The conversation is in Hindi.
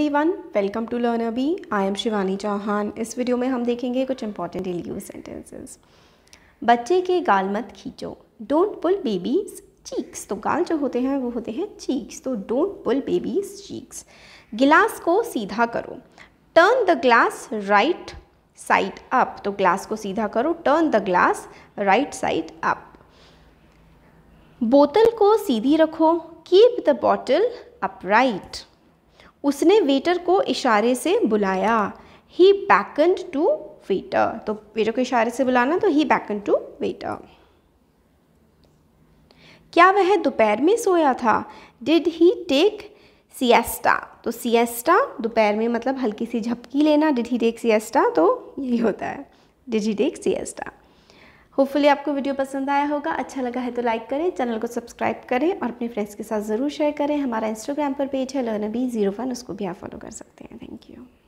every everyone welcome to learn अबी आई एम शिवानी चौहान इस वीडियो में हम देखेंगे कुछ इंपॉर्टेंट डेली यूज सेंटेंसेस बच्चे के गाल मत खींचो डोंट पुल बेबीज चीक्स तो गाल जो होते हैं वो होते हैं चीक्स तो डोंट पुल बेबीज चीक्स गिलास को सीधा करो turn the glass right side up तो ग्लास को सीधा करो turn the glass right side up बोतल को सीधी रखो कीप द बॉटल अपराइट उसने वेटर को इशारे से बुलाया ही बैकंड टू वेटर तो वेटर को इशारे से बुलाना तो ही बैकन टू वेटर क्या वह दोपहर में सोया था डिड ही टेक सियास्टा तो सियास्टा दोपहर में मतलब हल्की सी झपकी लेना डिड ही टेक सियास्टा तो यही होता है did he take siesta hopefully आपको वीडियो पसंद आया होगा अच्छा लगा है तो लाइक करें चैनल को सब्सक्राइब करें और अपने फ्रेंड्स के साथ ज़रूर शेयर करें हमारा इंस्टाग्राम पर पेज है लर्न बी जीरो वन उसको भी आप फॉलो कर सकते हैं थैंक यू